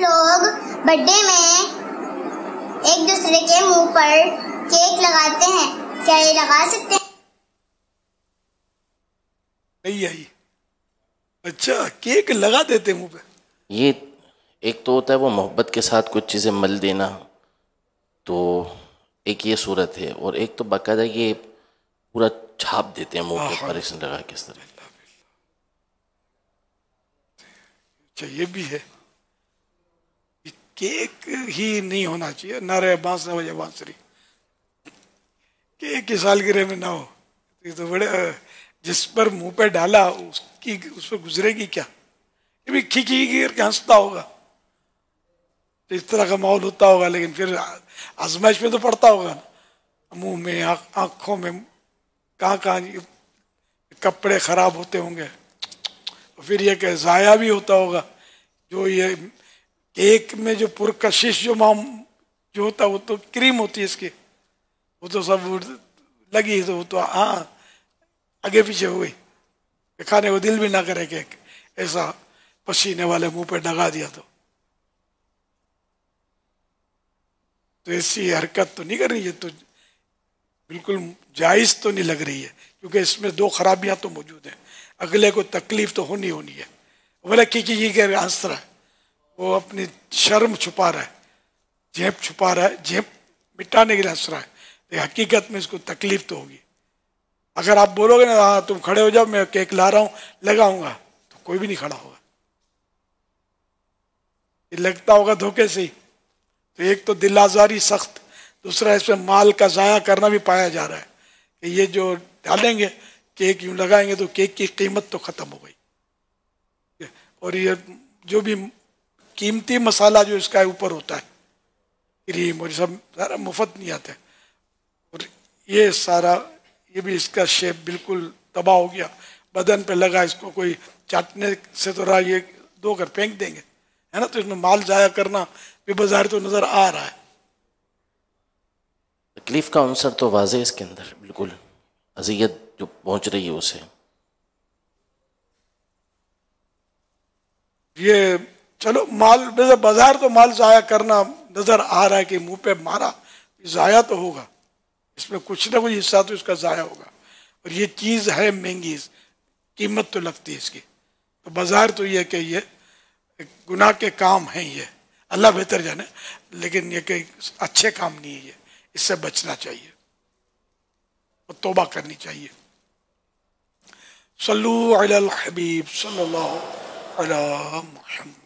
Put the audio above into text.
लोग बर्थडे में एक दूसरे के मुंह पर केक लगाते हैं क्या ये लगा सकते हैं नहीं आई अच्छा केक लगा देते मुंह पे ये एक तो होता है वो मोहब्बत के साथ कुछ चीज़ें मल देना तो एक ये सूरत है और एक तो बाकायदा ये पूरा छाप देते हैं मुंह के ऊपर इसने लगा किस तरह अच्छा, ये भी है कि एक ही नहीं होना चाहिए न रहे बांस न हो बांसुरी कि एक ही सालगिरह में ना हो तो बड़े जिस पर मुंह पे डाला उसकी उस पर गुजरेगी क्या ये भी खीखी करके हंसता होगा तो इस तरह का माहौल होता होगा लेकिन फिर आजमाइश में तो पड़ता होगा ना मुंह में आँखों में कहाँ कहाँ कपड़े खराब होते होंगे तो फिर ये ज़ाया भी होता होगा जो ये एक में जो पुरकशिश जो माम जो होता वो तो क्रीम होती है इसकी वो तो सब लगी तो वो तो हाँ आगे पीछे हो गई खाने को दिल भी ना करे केक ऐसा पसीने वाले मुंह पे डगा दिया तो तो ऐसी हरकत तो नहीं रही है तो बिल्कुल जायज तो नहीं लग रही है क्योंकि इसमें दो खराबियां तो मौजूद हैं अगले को तकलीफ तो होनी होनी है बोला की आंसर है वो अपनी शर्म छुपा रहा है जेब छुपा रहा है जेब मिटाने के लिए हंस रहा है लेकिन हकीकत में इसको तकलीफ तो होगी अगर आप बोलोगे ना हाँ तुम खड़े हो जाओ मैं केक ला रहा हूँ लगाऊंगा तो कोई भी नहीं खड़ा होगा ये लगता होगा धोखे से ही तो एक तो दिल आजारी सख्त दूसरा इसमें माल का ज़ाया करना भी पाया जा रहा है कि ये जो डालेंगे केक यूँ लगाएंगे तो केक की कीमत तो ख़त्म हो गई और ये जो भी कीमती मसाला जो इसका ऊपर होता है क्रीम और सब सारा मुफ्त नहीं आता है और ये सारा ये भी इसका शेप बिल्कुल तबाह हो गया बदन पे लगा इसको कोई चाटने से तो रहा ये दो कर फेंक देंगे है ना तो इसमें माल जाया करना भी बाजार तो नज़र आ रहा है तकलीफ का अंसर तो वाज इसके अंदर बिल्कुल अजियत जो पहुंच रही है उसे ये चलो माल जैसे बाजार तो माल जाया करना नजर आ रहा है कि मुंह पे मारा जाया तो होगा इसमें कुछ ना कुछ हिस्सा तो इसका जाया होगा और ये चीज़ है महंगी कीमत तो लगती है इसकी तो बाजार तो ये कि ये गुनाह के काम हैं ये अल्लाह बेहतर जाने लेकिन ये कि अच्छे काम नहीं है ये इससे बचना चाहिए और तोबा करनी चाहिए सल्लु अल हबीब सल्लल्लाहु मुहम्मद